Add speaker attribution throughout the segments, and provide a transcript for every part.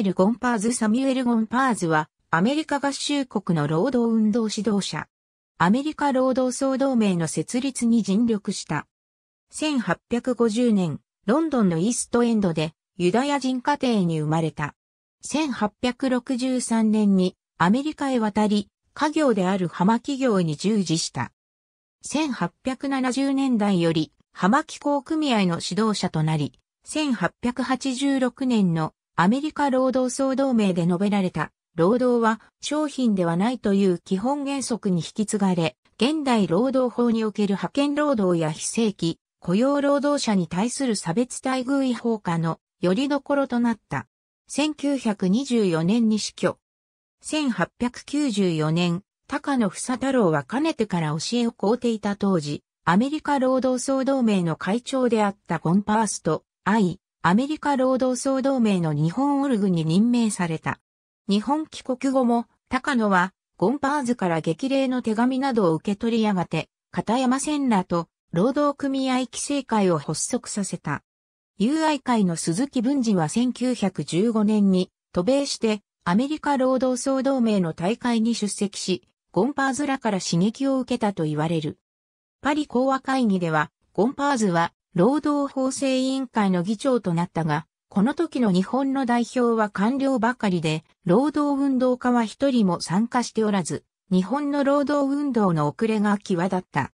Speaker 1: エル・ゴンパーズ・サミュエル・ゴンパーズは、アメリカ合衆国の労働運動指導者。アメリカ労働総同盟の設立に尽力した。1850年、ロンドンのイーストエンドで、ユダヤ人家庭に生まれた。1863年に、アメリカへ渡り、家業である浜企業に従事した。1870年代より、浜気候組合の指導者となり、1886年のアメリカ労働総同盟で述べられた、労働は商品ではないという基本原則に引き継がれ、現代労働法における派遣労働や非正規、雇用労働者に対する差別待遇違法化のよりどころとなった。1924年に死去。1894年、高野房太郎はかねてから教えを請うていた当時、アメリカ労働総同盟の会長であったゴンパースト、愛、アメリカ労働総同盟の日本オルグに任命された。日本帰国後も、高野は、ゴンパーズから激励の手紙などを受け取りやがて、片山千らと、労働組合規制会を発足させた。友愛会の鈴木文治は1915年に渡米してアメリカ労働総同盟の大会に出席し、ゴンパーズらから刺激を受けたと言われる。パリ講和会議では、ゴンパーズは労働法制委員会の議長となったが、この時の日本の代表は官僚ばかりで、労働運動家は一人も参加しておらず、日本の労働運動の遅れが際立った。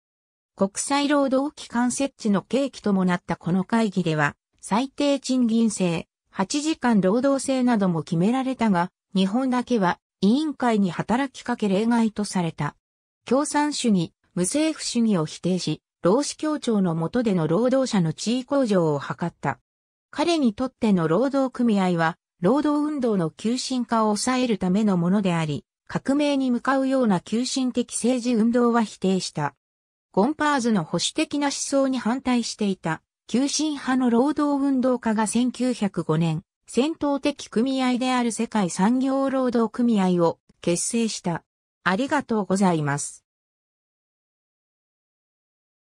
Speaker 1: 国際労働機関設置の契機ともなったこの会議では、最低賃金制、8時間労働制なども決められたが、日本だけは委員会に働きかけ例外とされた。共産主義、無政府主義を否定し、労使協調の下での労働者の地位向上を図った。彼にとっての労働組合は、労働運動の急進化を抑えるためのものであり、革命に向かうような急進的政治運動は否定した。ゴンパーズの保守的な思想に反対していた、急進派の労働運動家が1905年、戦闘的組合である世界産業労働組合を結成した。ありがとうございます。